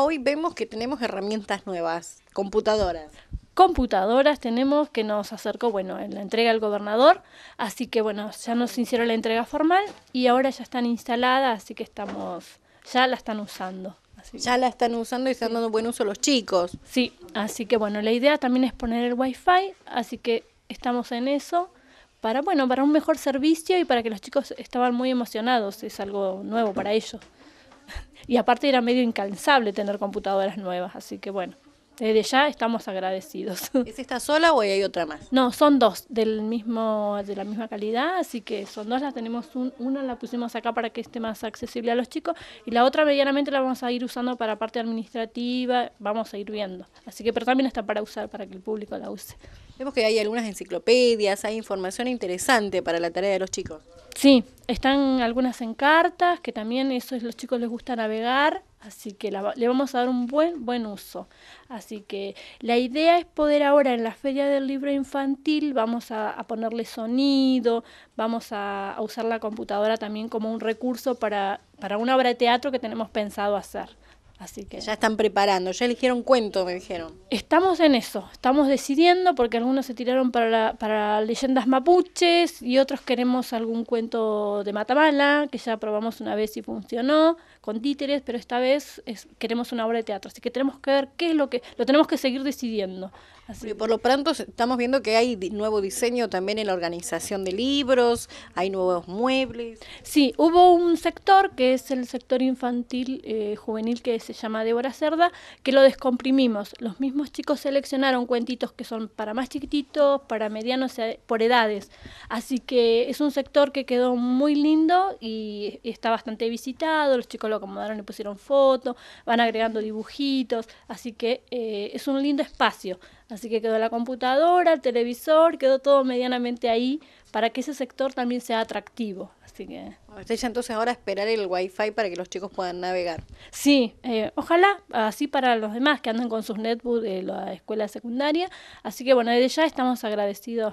Hoy vemos que tenemos herramientas nuevas, computadoras. Computadoras tenemos que nos acercó, bueno, en la entrega al gobernador, así que bueno, ya nos hicieron la entrega formal y ahora ya están instaladas, así que estamos, ya la están usando. ya la están usando y están dando buen uso los chicos. Sí, así que bueno, la idea también es poner el wifi, así que estamos en eso para bueno, para un mejor servicio y para que los chicos estaban muy emocionados, es algo nuevo para ellos y aparte era medio incansable tener computadoras nuevas, así que bueno, desde ya estamos agradecidos. ¿Es esta sola o hay otra más? No, son dos del mismo, de la misma calidad, así que son dos, las tenemos, una la pusimos acá para que esté más accesible a los chicos y la otra medianamente la vamos a ir usando para parte administrativa, vamos a ir viendo. Así que, pero también está para usar, para que el público la use. Vemos que hay algunas enciclopedias, hay información interesante para la tarea de los chicos. Sí, están algunas en cartas, que también eso los chicos les gusta navegar, así que le vamos a dar un buen, buen uso. Así que la idea es poder ahora en la feria del libro infantil, vamos a, ponerle sonido, vamos a, usar la computadora también como un recurso para, para una obra de teatro que tenemos pensado hacer ya están preparando, ya eligieron cuento, me dijeron. Estamos en eso, estamos decidiendo porque algunos se tiraron para, para leyendas mapuches y otros queremos algún cuento de Matamala, que ya probamos una vez y funcionó, con títeres, pero esta vez es, queremos una obra de teatro, así que tenemos que ver qué es lo que lo tenemos que seguir decidiendo. por lo pronto estamos viendo que hay nuevo diseño también en la organización de libros, hay nuevos muebles. Sí, hubo un sector que es el sector infantil eh, juvenil que es se llama Débora Cerda, que lo descomprimimos. Los mismos chicos seleccionaron cuentitos que son para más chiquititos, para medianos, eh, por edades. Así que es un sector que quedó muy lindo y está bastante visitado. Los chicos lo acomodaron y pusieron fotos, van agregando dibujitos. Así que eh, es un lindo espacio. Así que quedó la computadora, el televisor, quedó todo medianamente ahí para que ese sector también sea atractivo. Así que... entonces ahora esperar el wifi para que los chicos puedan navegar. Sí, eh, ojalá, así para los demás que andan con sus netbooks de la escuela secundaria. Así que bueno, desde ya estamos agradecidos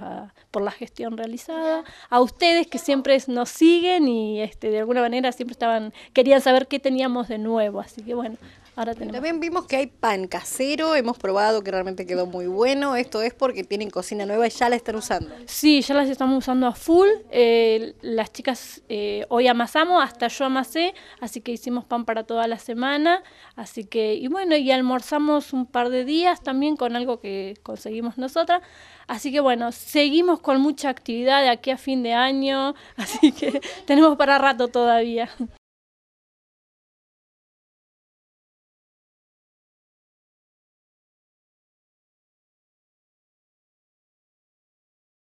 por la gestión realizada, a ustedes que siempre nos siguen y este, de alguna manera siempre estaban, querían saber qué teníamos de nuevo. Así que bueno, también vimos que hay pan casero, hemos probado que realmente quedó muy bueno. Esto es porque tienen cocina nueva y ya la están usando. Sí, ya las estamos usando a full. Eh, las chicas eh, hoy amasamos, hasta yo amasé, así que hicimos pan para toda la semana. Así que, y bueno, y almorzamos un par de días también con algo que conseguimos nosotras. Así que bueno, seguimos con mucha actividad de aquí a fin de año, así que tenemos para rato todavía.